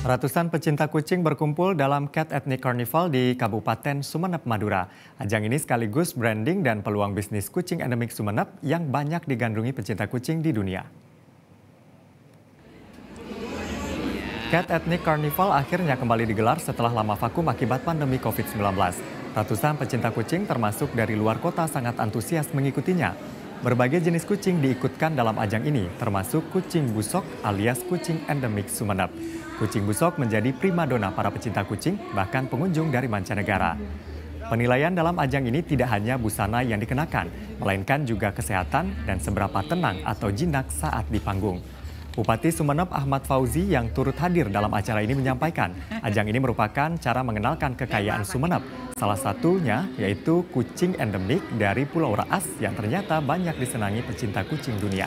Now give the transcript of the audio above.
Ratusan pecinta kucing berkumpul dalam Cat Ethnic Carnival di Kabupaten Sumenep, Madura. Ajang ini sekaligus branding dan peluang bisnis kucing endemik Sumenep yang banyak digandrungi pecinta kucing di dunia. Cat Ethnic Carnival akhirnya kembali digelar setelah lama vakum akibat pandemi COVID-19. Ratusan pecinta kucing termasuk dari luar kota sangat antusias mengikutinya. Berbagai jenis kucing diikutkan dalam ajang ini, termasuk kucing busok alias kucing endemik Sumenep. Kucing busok menjadi primadona para pecinta kucing, bahkan pengunjung dari mancanegara. Penilaian dalam ajang ini tidak hanya busana yang dikenakan, melainkan juga kesehatan dan seberapa tenang atau jinak saat di panggung. Bupati Sumeneb Ahmad Fauzi yang turut hadir dalam acara ini menyampaikan, ajang ini merupakan cara mengenalkan kekayaan Sumeneb. Salah satunya yaitu kucing endemik dari Pulau Raas yang ternyata banyak disenangi pecinta kucing dunia.